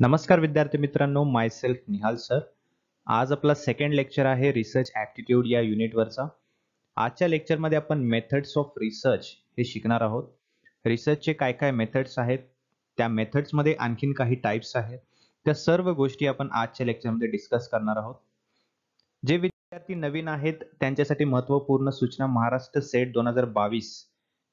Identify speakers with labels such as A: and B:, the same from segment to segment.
A: नमस्कार विद्यार्थी मित्रांनो माय सेल्फ निहाल सर आज आपला सेकंड लेक्चर आहे रिसर्च ऍप्टिट्यूड या युनिटवरचा आजच्या लेक्चरमध्ये आपण मेथड्स ऑफ रिसर्च हे शिकणार आहोत रिसर्चचे काय काय मेथड्स आहेत त्या मेथड्समध्ये आणखीन काही टाईप्स आहेत त्या सर्व गोष्टी आपण आजच्या लेक्चरमध्ये डिस्कस करणार आहोत जे विद्यार्थी नवीन आहेत त्यांच्यासाठी महत्त्वपूर्ण सूचना महाराष्ट्र सेट दोन हजार बावीस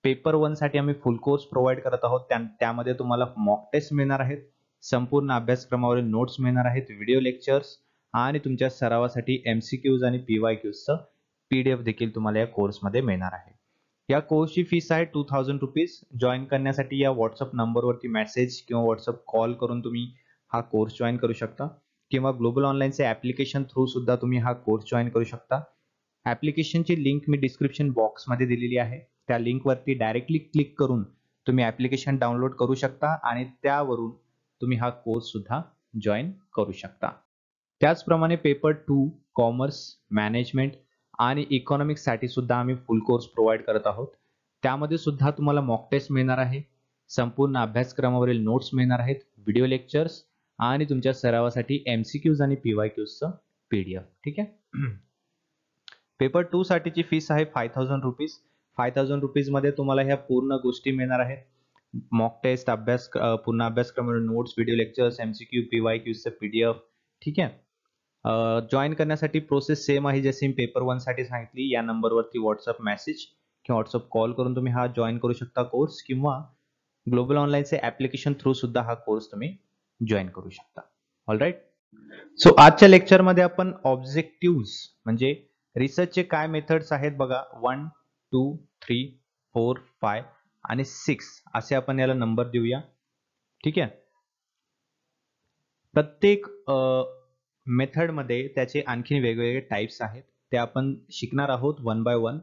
A: पेपर वनसाठी आम्ही फुल कोर्स प्रोव्हाइड करत आहोत त्यामध्ये तुम्हाला मॉक टेस्ट मिळणार आहेत संपूर्ण अभ्यासक्रमावरील नोट्स मिळणार आहेत व्हिडिओ लेक्चर्स आणि तुमच्या सरावासाठी एम सी क्यूज आणि पीवाय क्यूज क्यूजचं पीडीएफ देखील तुम्हाला या कोर्समध्ये मिळणार आहे या कोर्सची फीस आहे टू थाउजंड रुपीज जॉईन करण्यासाठी या व्हॉट्सअप नंबरवरती मेसेज किंवा व्हॉट्सअप कॉल करून तुम्ही हा कोर्स जॉईन करू शकता किंवा ग्लोबल ऑनलाईनचे ऍप्लिकेशन थ्रू सुद्धा तुम्ही हा कोर्स जॉईन करू शकता ची लिंक मी डिस्क्रिप्शन बॉक्समध्ये दिलेली आहे त्या लिंकवरती डायरेक्टली क्लिक करून तुम्ही ऍप्लिकेशन डाउनलोड करू शकता आणि त्यावरून तुम्ही हा कोर्स सुद्धा जॉईन करू शकता त्याचप्रमाणे पेपर टू कॉमर्स मॅनेजमेंट आणि इकॉनॉमिक्स साठी सुद्धा आम्ही फुल कोर्स प्रोव्हाइड करत आहोत त्यामध्ये सुद्धा तुम्हाला मॉक टेस्ट मिळणार आहे संपूर्ण अभ्यासक्रमावरील नोट्स मिळणार आहेत व्हिडिओ लेक्चर्स आणि तुमच्या सरावासाठी एम सी क्यूज आणि पी वाय क्यूजचं ठीक आहे पेपर टू साठीची फीस आहे five thousand rupees five thousand मध्ये तुम्हाला ह्या पूर्ण गोष्टी मिळणार आहेत मॉक टेस्ट अभ्यास पूर्ण अभ्यासक्रम notes video lectures MCQ P D PDF ठीक आहे जॉईन करण्यासाठी प्रोसेस सेम आहे जसे मी पेपर वन साठी सांगितली या नंबरवरती व्हॉट्सअप मेसेज किंवा व्हॉट्सअप कॉल करून तुम्ही हा जॉईन करू शकता कोर्स किंवा ग्लोबल ऑनलाईनचे ऍप्लिकेशन थ्रू सुद्धा हा कोर्स तुम्ही जॉईन करू शकता ऑल राईट सो so, आजच्या लेक्चरमध्ये आपण ऑब्जेक्टिव्ह म्हणजे रिसर्चचे काय मेथड्स आहेत बघा one two three four five आणि सिक्स असे आपण याला नंबर देऊया ठीक आहे प्रत्येक मेथडमध्ये त्याचे आणखी वेगवेगळे टाईप्स आहेत ते आपण शिकणार आहोत वन बाय वन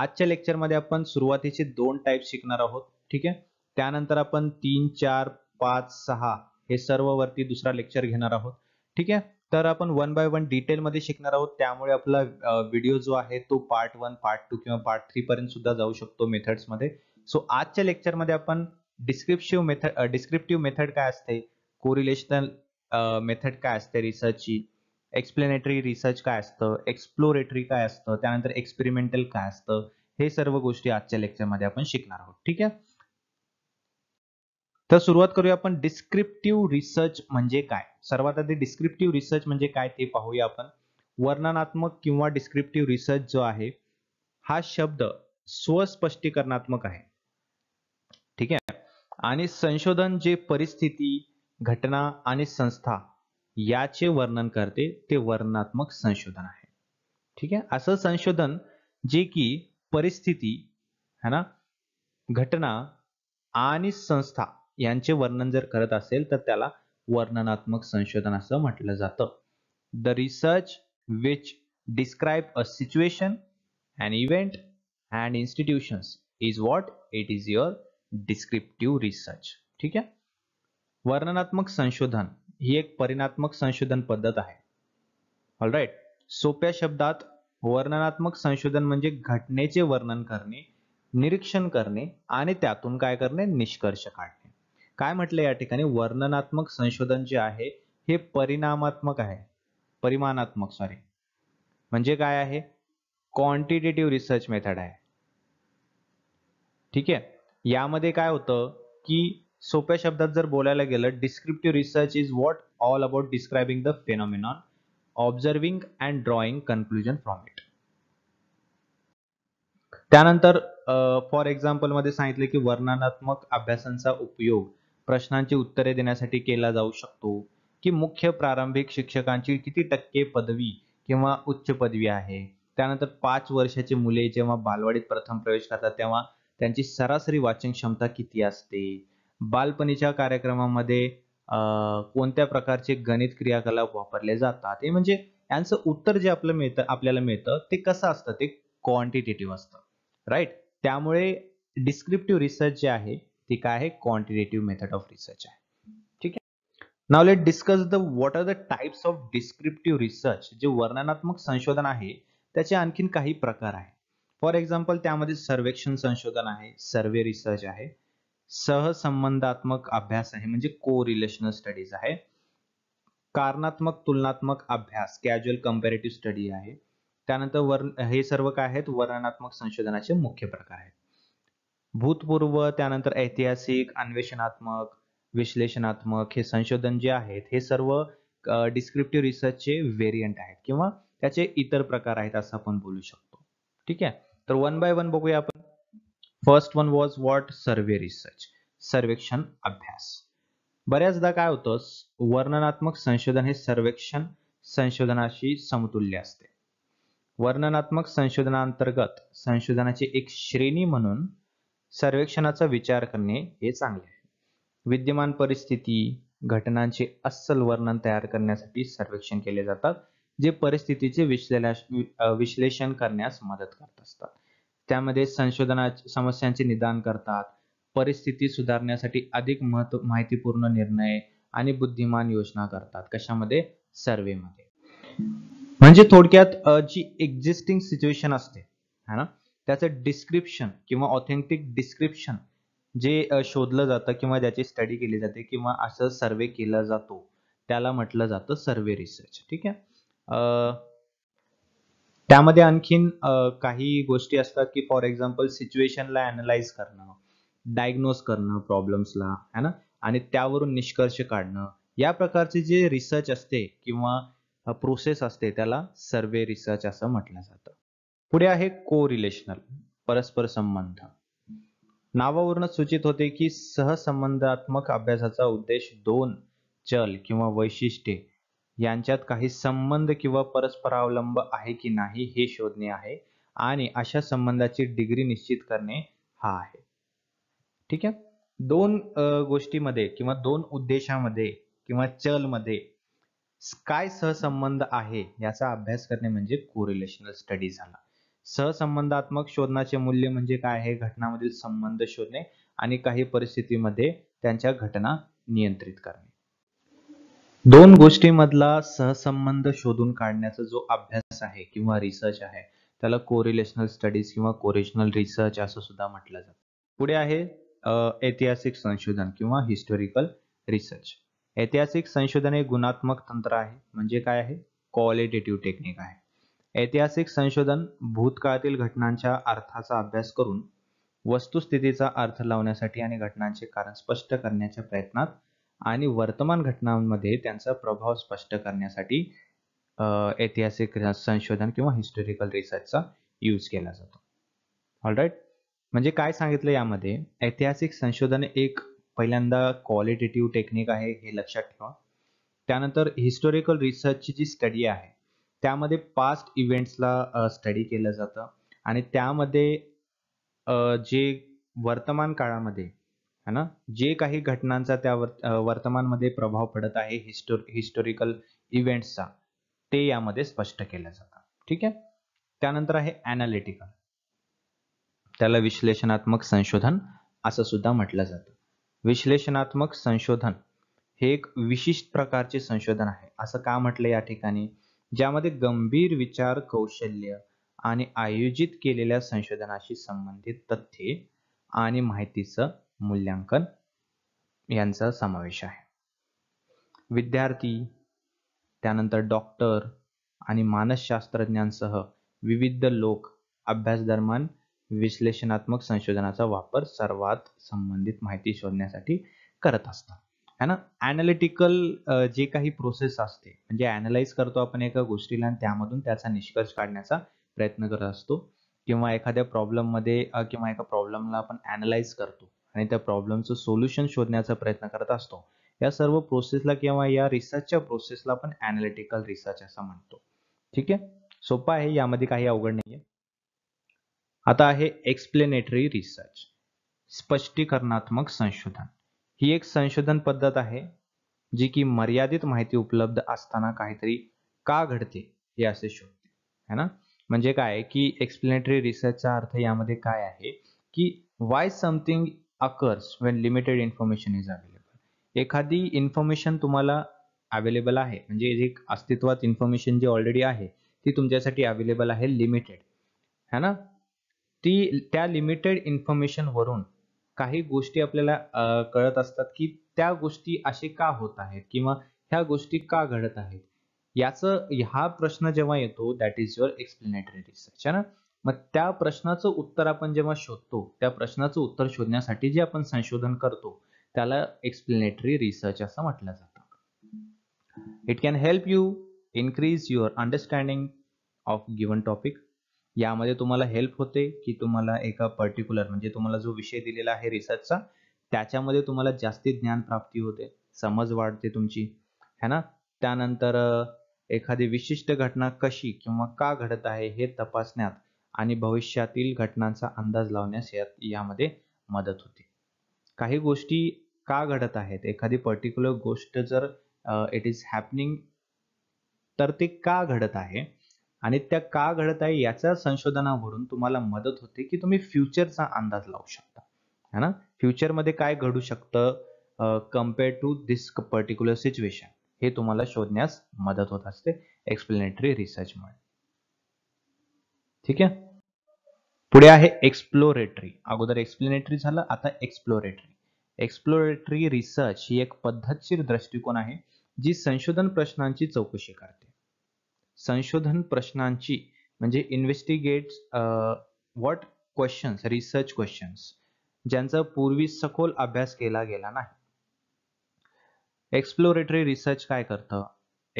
A: आजच्या लेक्चरमध्ये आपण सुरुवातीचे दोन टाईप शिकणार आहोत ठीक आहे त्यानंतर आपण तीन चार पाच सहा हे सर्व वरती दुसरा लेक्चर घेणार आहोत ठीक आहे तर आपण वन बाय वन डिटेलमध्ये शिकणार आहोत त्यामुळे आपला व्हिडिओ जो आहे तो पार्ट वन पार्ट टू किंवा पार्ट थ्री पर्यंत सुद्धा जाऊ शकतो मध्ये सो आजच्या लेक्चरमध्ये आपण डिस्क्रिप्टिव्ह मेथड डिस्क्रिप्टिव्ह मेथड काय असते कोरिलेशनल मेथड काय असते रिसर्चची एक्सप्लेनेटरी रिसर्च काय असतं एक्सप्लोरेटरी काय असतं त्यानंतर एक्सपेरिमेंटल काय असतं हे सर्व गोष्टी आजच्या लेक्चरमध्ये आपण शिकणार आहोत ठीक आहे तर सुरुवात करूया आपण डिस्क्रिप्टिव्ह रिसर्च म्हणजे काय सर्वात आधी डिस्क्रिप्टिव्ह रिसर्च म्हणजे काय ते पाहूया आपण वर्णनात्मक किंवा डिस्क्रिप्टिव्ह रिसर्च जो आहे हा शब्द स्वस्पष्टीकरणात्मक आहे आणि संशोधन जे परिस्थिती घटना आणि संस्था याचे वर्णन करते ते वर्णनात्मक संशोधन आहे ठीक आहे असं संशोधन जे की परिस्थिती है ना घटना आणि संस्था यांचे वर्णन जर करत असेल तर त्याला वर्णनात्मक संशोधन असं म्हटलं जातं the research which describe a situation and event and institution is what it is your descriptive research ठीक आहे वर्णनात्मक संशोधन ही एक परिणात्मक संशोधन पद्धत आहे ऑलराईट सोप्या शब्दात वर्णनात्मक संशोधन म्हणजे घटनेचे वर्णन करणे निरीक्षण करणे आणि त्यातून काय करणे निष्कर्ष काढणे काय म्हटलं या ठिकाणी वर्णनात्मक संशोधन जे आहे हे परिणामात्मक आहे परिमाणात्मक सॉरी म्हणजे काय आहे क्वांटिटेटिव्ह रिसर्च मेथड आहे ठीक आहे यामध्ये काय होतं की सोप्या शब्दात जर बोलायला गेलं descriptive research is what all about describing the phenomenon observing and drawing conclusion from it त्यानंतर फॉर एक्झाम्पल मध्ये सांगितले की वर्णनात्मक अभ्यासांचा उपयोग प्रश्नांची उत्तरे देण्यासाठी केला जाऊ शकतो की मुख्य प्रारंभिक शिक्षकांची किती टक्के पदवी किंवा उच्च पदवी आहे त्यानंतर पाच वर्षाची मुले जेव्हा बालवाडीत प्रथम प्रवेश करतात तेव्हा त्यांची सरासरी वाचन क्षमता किती असते बालपणीच्या कार्यक्रमामध्ये कोणत्या प्रकारचे गणित क्रियाकलाप वापरले जातात हे म्हणजे यांचं उत्तर जे आपलं मिळतं आपल्याला मिळतं ते कसं असतं ते क्वांटिटेटिव्ह असतं राईट त्यामुळे डिस्क्रिप्टिव्ह रिसर्च जे आहे ते काय आहे क्वांटिटेटिव्ह मेथड ऑफ रिसर्च आहे ठीक आहे नाव let discuss the what are the types of descriptive research जे वर्णनात्मक संशोधन आहे त्याचे आणखीन काही प्रकार आहेत फॉर एक्झाम्पल त्यामध्ये सर्वेक्षण संशोधन आहे सर्वे रिसर्च आहे सहसंबंधात्मक अभ्यास आहे म्हणजे को रिलेशनल स्टडीज आहे कारणात्मक तुलनात्मक अभ्यास कॅज्युअल कम्पॅरेटिव्ह स्टडी आहे त्यानंतर वर्ण हे सर्व काय आहेत वर्णनात्मक संशोधनाचे मुख्य प्रकार आहेत भूतपूर्व त्यानंतर ऐतिहासिक अन्वेषणात्मक विश्लेषणात्मक हे संशोधन जे आहेत हे सर्व डिस्क्रिप्टिव्ह रिसर्चचे व्हेरियंट आहेत किंवा त्याचे इतर प्रकार आहेत असं आपण बोलू शकतो ठीक आहे तर वन बाय वन बघूया आपण first one was what survey research सर्वेक्षण अभ्यास बऱ्याचदा काय होतं वर्णनात्मक संशोधन हे सर्वेक्षण संशोधनाशी समतुल्य असते वर्णनात्मक संशोधनांतर्गत संशोधनाची एक श्रेणी म्हणून सर्वेक्षणाचा विचार करणे हे चांगले आहे विद्यमान परिस्थिती घटनांचे अस्सल वर्णन तयार करण्यासाठी सर्वेक्षण केले जातात जे परिस्थितीचे विश्लेषण विश्लेषण करण्यास मदत करत असतात त्यामध्ये संशोधना समस्यांचे निदान करतात परिस्थिती सुधारण्यासाठी अधिक महत्व माहितीपूर्ण निर्णय आणि बुद्धिमान योजना करतात कशामध्ये सर्वेमध्ये म्हणजे थोडक्यात जी एक्झिस्टिंग सिच्युएशन असते है ना त्याचं डिस्क्रिप्शन किंवा ऑथेंटिक डिस्क्रिप्शन जे शोधलं जातं किंवा ज्याची स्टडी केली जाते किंवा असं सर्वे केला जातो त्याला म्हटलं जातं सर्वे रिसर्च ठीक आहे त्यामध्ये आणखीन काही गोष्टी असतात की फॉर एक्झाम्पल सिच्युएशनला अनालाइज करणं डायग्नोज करणं प्रॉब्लेम्सला है ना आणि त्यावरून निष्कर्ष काढणं या प्रकारचे जे रिसर्च असते किंवा प्रोसेस असते त्याला सर्वे रिसर्च असं म्हटलं जातं पुढे आहे को रिलेशनल परस्पर संबंध नावावरून सूचित होते की सहसंबंधात्मक अभ्यासाचा उद्देश दोन चल किंवा वैशिष्ट्ये यांच्यात काही संबंध किंवा परस्परावलंब आहे की नाही हे शोधणे आहे आणि अशा संबंधाची डिग्री निश्चित करणे हा आहे ठीक आहे दोन गोष्टीमध्ये किंवा दोन उद्देशामध्ये किंवा चलमध्ये काय सहसंबंध आहे याचा अभ्यास करणे म्हणजे कोरिलेशनल स्टडी झाला सहसंबंधात्मक शोधनाचे मूल्य म्हणजे काय आहे घटनामधील संबंध शोधणे आणि काही परिस्थितीमध्ये त्यांच्या घटना नियंत्रित करणे दोन गोष्टीमधला सहसंबंध शोधून काढण्याचा जो अभ्यास आहे किंवा रिसर्च आहे त्याला कोरिलेशनल स्टडीज किंवा कोरिशनल रिसर्च असं सुद्धा म्हटलं जातं पुढे आहे ऐतिहासिक संशोधन किंवा हिस्टोरिकल रिसर्च ऐतिहासिक संशोधन हे गुणात्मक तंत्र आहे म्हणजे काय आहे क्वालिटेटिव्ह टेक्निक आहे ऐतिहासिक संशोधन भूतकाळातील घटनांच्या अर्थाचा अभ्यास करून वस्तुस्थितीचा अर्थ लावण्यासाठी आणि घटनांचे कारण स्पष्ट करण्याच्या प्रयत्नात आणि वर्तमान घटनांमध्ये त्यांचा प्रभाव स्पष्ट करण्यासाठी ऐतिहासिक संशोधन किंवा हिस्टोरिकल रिसर्चचा यूज केला जातो ऑलराईट म्हणजे काय सांगितलं यामध्ये ऐतिहासिक संशोधन एक पहिल्यांदा क्वालिटेटिव्ह टेक्निक आहे हे लक्षात ठेवा त्यानंतर हिस्टॉरिकल रिसर्चची जी स्टडी आहे त्यामध्ये पास्ट इव्हेंट्सला स्टडी केलं जातं आणि त्यामध्ये जे वर्तमान काळामध्ये है ना जे काही घटनांचा त्या वर्तमानमध्ये प्रभाव पडत आहे हिस्टो हिस्टोरिकल इव्हेंट्सचा ते यामध्ये स्पष्ट केला जातात ठीक आहे त्यानंतर आहे ॲनालिटिकल त्याला विश्लेषणात्मक संशोधन असं सुद्धा म्हटलं जातं विश्लेषणात्मक संशोधन हे एक विशिष्ट प्रकारचे संशोधन आहे असं का म्हटलं या ठिकाणी ज्यामध्ये गंभीर विचार कौशल्य आणि आयोजित केलेल्या संशोधनाशी संबंधित तथ्ये आणि माहितीचं मूल्यांकन यांचा समावेश आहे विद्यार्थी त्यानंतर डॉक्टर आणि मानसशास्त्रज्ञांसह विविध लोक अभ्यास दरम्यान विश्लेषणात्मक संशोधनाचा वापर सर्वात संबंधित माहिती शोधण्यासाठी करत असतात है ना ॲनालिटिकल जे काही प्रोसेस असते म्हणजे ॲनालाइज करतो आपण एका गोष्टीला आणि त्यामधून त्याचा निष्कर्ष काढण्याचा प्रयत्न करत असतो किंवा एखाद्या प्रॉब्लेम मध्ये किंवा एका प्रॉब्लेमला आपण अनालाइज करतो आणि त्या प्रॉब्लेमचं सोल्युशन शोधण्याचा प्रयत्न करत असतो या सर्व प्रोसेसला किंवा या रिसर्चच्या प्रोसेसला आपण अनालिटिकल रिसर्च असं म्हणतो ठीक आहे सोपा आहे यामध्ये काही अवघड नाही आता आहे एक्सप्लेनेटरी रिसर्च स्पष्टीकरणात्मक संशोधन ही एक संशोधन पद्धत आहे जी की मर्यादित माहिती उपलब्ध असताना काहीतरी का घडते हे असे शोधते है ना म्हणजे काय की एक्सप्लेनेटरी रिसर्चचा अर्थ यामध्ये काय आहे की why something occurs when limited information is available एखादी इन्फॉर्मेशन तुम्हाला अवेलेबल आहे म्हणजे एक अस्तित्वात इन्फॉर्मेशन जी ऑलरेडी आहे ती तुमच्यासाठी अवेलेबल आहे लिमिटेड है ना ती त्या लिमिटेड इन्फॉर्मेशन वरून काही गोष्टी आपल्याला कळत असतात की त्या गोष्टी असे का होत आहेत किंवा ह्या गोष्टी का घडत आहेत याच हा प्रश्न जेव्हा येतो that is your explanatory research है ना मग त्या प्रश्नाचं उत्तर आपण जेव्हा शोधतो त्या प्रश्नाचं उत्तर शोधण्यासाठी जे आपण संशोधन करतो त्याला एक्सप्लेनेटरी रिसर्च असं म्हटलं जात it can help you increase your understanding of given topic यामध्ये तुम्हाला हेल्प होते की तुम्हाला एका पर्टिक्युलर म्हणजे तुम्हाला जो विषय दिलेला आहे रिसर्चचा त्याच्यामध्ये तुम्हाला जास्ती ज्ञान प्राप्ती होते समज वाढते तुमची है ना त्यानंतर एखादी विशिष्ट घटना कशी किंवा का घडत आहे हे तपासण्यात आणि भविष्यातील घटनांचा अंदाज लावण्यास यात यामध्ये मदत होते काही गोष्टी का घडत आहेत एखादी पर्टिक्युलर गोष्ट जर इट इज हॅपनिंग तर ते का घडत आहे आणि त्या का घडत आहे याच्या संशोधनावरून तुम्हाला मदत होते की तुम्ही फ्युचरचा अंदाज लावू शकता है ना फ्युचरमध्ये काय घडू शकतं compare to this particular situation हे तुम्हाला शोधण्यास मदत होत असते एक्सप्लेनेटरी रिसर्चमुळे ठीक आहे पुढे आहे एक्सप्लोरेटरी अगोदर एक्सप्लेनेटरी झालं आता एक्सप्लोरेटरी एक्सप्लोरेटरी रिसर्च ही एक पद्धतशीर दृष्टिकोन आहे जी संशोधन प्रश्नांची चौकशी करते संशोधन प्रश्नांची म्हणजे investigate what questions research questions ज्यांचा पूर्वी सखोल अभ्यास केला गेला नाही एक्सप्लोरेटरी रिसर्च काय करतं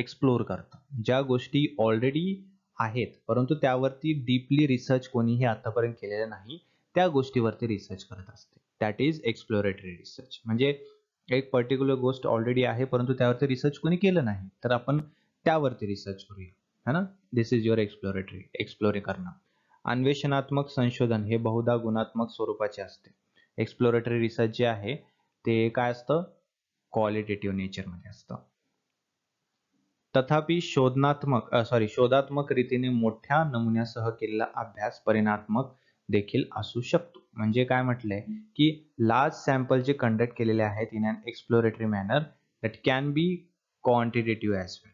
A: एक्सप्लोर करतं ज्या गोष्टी ऑलरेडी आहेत परंतु त्यावरती डीपली रिसर्च कोणीही आतापर्यंत केलेलं नाही त्या गोष्टीवरती रिसर्च करत असते दॅट इज एक्सप्लोरेटरी रिसर्च म्हणजे एक पर्टिक्युलर गोष्ट ऑलरेडी आहे परंतु त्यावरती रिसर्च कोणी केलं नाही तर आपण त्यावरती रिसर्च करूया है ना this is your exploratory explore करणं अन्वेषणात्मक संशोधन हे बहुधा गुणात्मक स्वरूपाचे असते एक्सप्लोरेटरी रिसर्च जे आहे ते काय असतं क्वालिटेटिव्ह नेचरमध्ये असतं तथापि शोधनात्मक सॉरी शोधात्मक रीतीने मोठ्या नमुन्यासह केलेला अभ्यास परिणात्मक देखील असू शकतो म्हणजे काय म्हटलंय की लार्ज सॅम्पल जे कंडक्ट केलेले आहेत in an exploratory manner that can be quantitative as well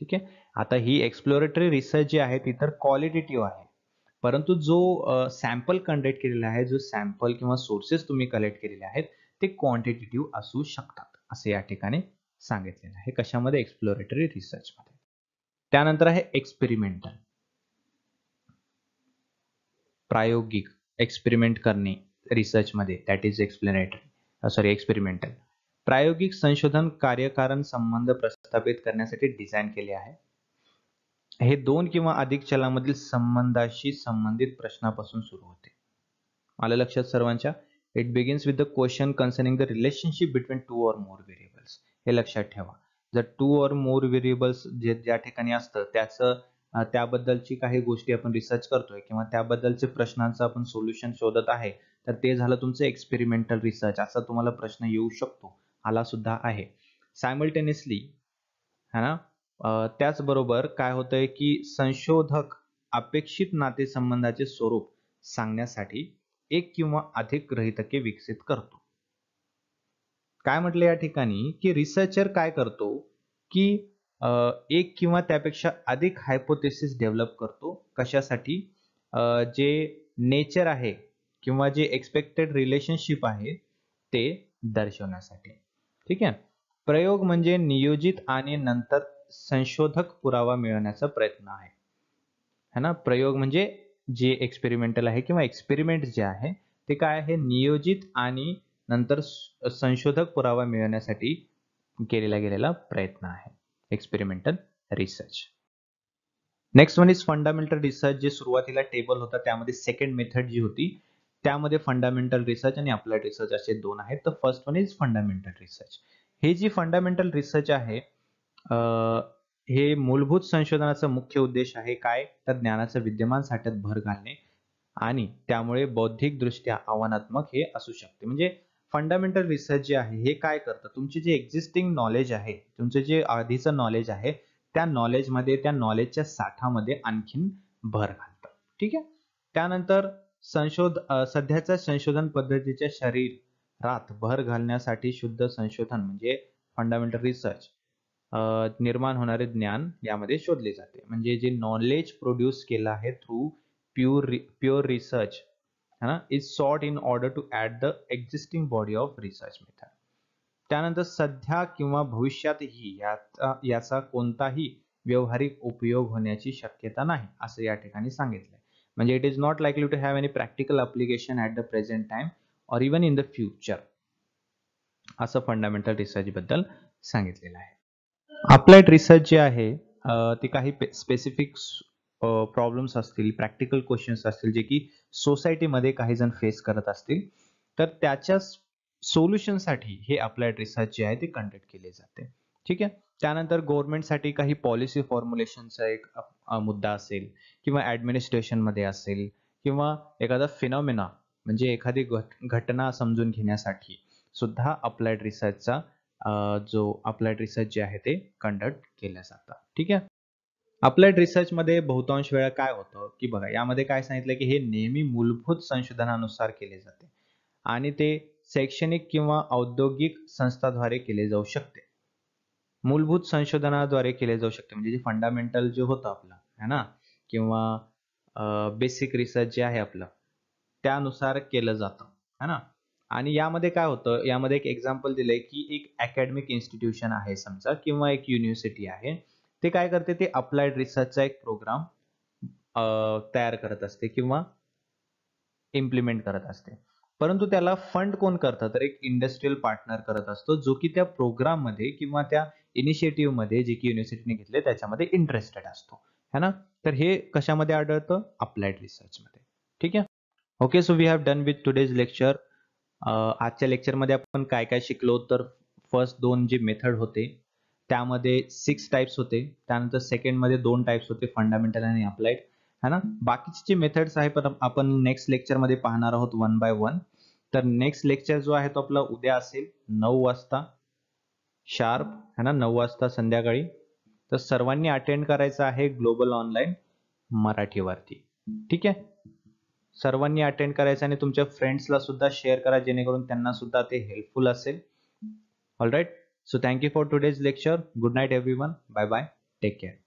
A: ठीक आहे आता ही एक्सप्लोरेटरी रिसर्च जी आहे ती तर क्वालिटेटिव्ह आहे परंतु जो सॅम्पल कंडक्ट केलेला आहे जो सॅम्पल किंवा सोर्सेस तुम्ही कलेक्ट केलेले आहेत ते क्वांटिटेटिव्ह असू शकतात असे या ठिकाणी सांगितलेलं आहे कशामध्ये एक्सप्लोरेटरी रिसर्च मध्ये त्यानंतर आहे एक्सपेरिमेंटल प्रायोगिक एक्सपेरिमेंट करणे रिसर्च मध्ये that is explanatory sorry experimental प्रायोगिक संशोधन कार्यकारण संबंध प्रस्थापित करण्यासाठी डिझाईन केले आहे हे दोन किंवा अधिक चलामधील संबंधाशी संबंधित प्रश्नापासून सुरू होते आलं लक्षात सर्वांच्या it begins with the question concerning the relationship between two or more variables हे लक्षात ठेवा जर टू ऑर मोर व्हेरिएबल्स जे ज्या ठिकाणी असतं त्याचं त्याबद्दलची काही गोष्टी आपण रिसर्च करतोय किंवा त्याबद्दलचे प्रश्नांचं आपण सोल्युशन शोधत आहे तर ते झालं तुमचं एक्सपेरिमेंटल रिसर्च असा तुम्हाला प्रश्न येऊ शकतो आला सुद्धा आहे सायमल्टेनियसली है ना त्याचबरोबर काय होतंय की संशोधक अपेक्षित नातेसंबंधाचे स्वरूप सांगण्यासाठी एक किंवा अधिक ग्रहितके विकसित करतो काय म्हटलं या ठिकाणी की रिसर्चर काय करतो की एक किंवा त्यापेक्षा अधिक हायपोथेसिस डेव्हलप करतो कशासाठी जे नेचर आहे किंवा जे एक्सपेक्टेड रिलेशनशिप आहे ते दर्शवण्यासाठी ठीक आहे प्रयोग म्हणजे नियोजित आणि नंतर संशोधक पुरावा मिळवण्याचा प्रयत्न आहे है ना प्रयोग म्हणजे जे एक्सपेरिमेंटल आहे किंवा एक्सपेरिमेंट जे आहे ते काय आहे नियोजित आणि नंतर संशोधक पुरावा मिळवण्यासाठी केलेला गेलेला प्रयत्न आहे experimental research next one is fundamental research जे सुरुवातीला टेबल होता त्यामध्ये सेकंड मेथड जी होती त्यामध्ये फंडामेंटल रिसर्च आणि अप्लाइड रिसर्च असे दोन आहेत तर first one is fundamental research हे जी फंडामेंटल रिसर्च आहे हे मूलभूत संशोधनाचा मुख्य उद्देश आहे काय तर ज्ञानाचा विद्यमान साठ्यात भर घालणे आणि त्यामुळे बौद्धिकदृष्ट्या आव्हानात्मक हे असू शकते म्हणजे फंडामेंटल रिसर्च जे आहे हे काय करतं तुमचे जे एक्झिस्टिंग नॉलेज आहे तुमचे जे आधीचं नॉलेज आहे त्या नॉलेजमध्ये त्या नॉलेजच्या साठामध्ये आणखीन भर घालतं ठीक आहे त्यानंतर संशोध सध्याच्या संशोधन पद्धतीच्या शरीरात भर घालण्यासाठी शुद्ध संशोधन म्हणजे फंडामेंटल रिसर्च निर्माण होणारे ज्ञान यामध्ये शोधले जाते म्हणजे जे नॉलेज प्रोड्यूस केलं आहे थ्रू प्युअर प्युअर रिसर्च है ना is sort in order to add the existing body of research method त्यानंतर सध्या किंवा भविष्यातही याचा याचा कोणताही व्यवहारिक उपयोग होण्याची शक्यता नाही असं या ठिकाणी सांगितलंय म्हणजे it is not likely to have any practical application at the present time or even in the future असं फंडामेंटल रिसर्च बद्दल सांगितलेलं आहे अप्लाइड रिसर्च जे आहे ते काही स्पेसिफिक प्रॉब्लेम्स असतील प्रॅक्टिकल क्वेश्चन्स असतील जे की सोसायटीमध्ये काही जण फेस करत असतील तर त्याच्या सोल्युशनसाठी हे अप्लाइड रिसर्च जे आहे ते कंडक्ट केले जाते ठीक आहे त्यानंतर साठी काही पॉलिसी फॉर्म्युलेशनचा एक मुद्दा असेल किंवा मध्ये असेल किंवा एखादा फिनॉमिना म्हणजे एखादी घटना समजून घेण्यासाठी सुद्धा अप्लाइड रिसर्चचा जो अप्लाइड रिसर्च जे आहे ते कंडक्ट केल्या जातात ठीक आहे आपल्या रिसर्चमध्ये बहुतांश वेळा काय होतं की बघा यामध्ये काय सांगितलं की हे नेहमी मूलभूत संशोधनानुसार केले जाते आणि ते शैक्षणिक किंवा औद्योगिक संस्थाद्वारे केले जाऊ शकते मूलभूत संशोधनाद्वारे केले जाऊ शकते म्हणजे जे फंडामेंटल जे होतं आपलं है ना किंवा बेसिक रिसर्च जे आहे आपलं त्यानुसार केलं जातं है ना आणि यामध्ये काय होतं यामध्ये एक एक्झाम्पल दिलंय की एक अकॅडमिक इन्स्टिट्यूशन आहे समजा किंवा एक युनिव्हर्सिटी आहे ते काय करते ते अप्लाइड रिसर्चचा एक प्रोग्राम तयार करत असते किंवा इम्प्लिमेंट करत असते परंतु त्याला फंड कोण करतं तर एक इंडस्ट्रियल पार्टनर करत असतो जो की त्या प्रोग्राम मध्ये किंवा त्या मध्ये जे की युनिव्हर्सिटीने घेतले त्याच्यामध्ये इंटरेस्टेड असतो है ना तर हे कशामध्ये आढळतं अप्लाइड रिसर्चमध्ये ठीक आहे okay so we have done with today's lecture आजच्या लेक्चरमध्ये आपण काय काय शिकलो तर फर्स्ट दोन जे मेथड होते त्यामध्ये सिक्स टाइप्स होते त्यानंतर सेकंडमध्ये दोन टाइप्स होते फंडामेंटल आणि अप्लाइड है ना बाकीचे जे मेथड्स आहे पण आपण नेक्स्ट लेक्चर मध्ये पाहणार आहोत वन बाय वन तर नेक्स्ट लेक्चर जो आहे तो आपला उद्या असेल नऊ वाजता शार्प है ना नऊ वाजता संध्याकाळी तर सर्वांनी अटेंड करायचं आहे ग्लोबल ऑनलाईन मराठीवरती ठीक आहे सर्वांनी अटेंड करायचं आणि तुमच्या फ्रेंड्सला सुद्धा शेअर करा जेणेकरून त्यांना सुद्धा ते हेल्पफुल असेल alright So thank you for today's lecture. Good night everyone. Bye bye. Take care.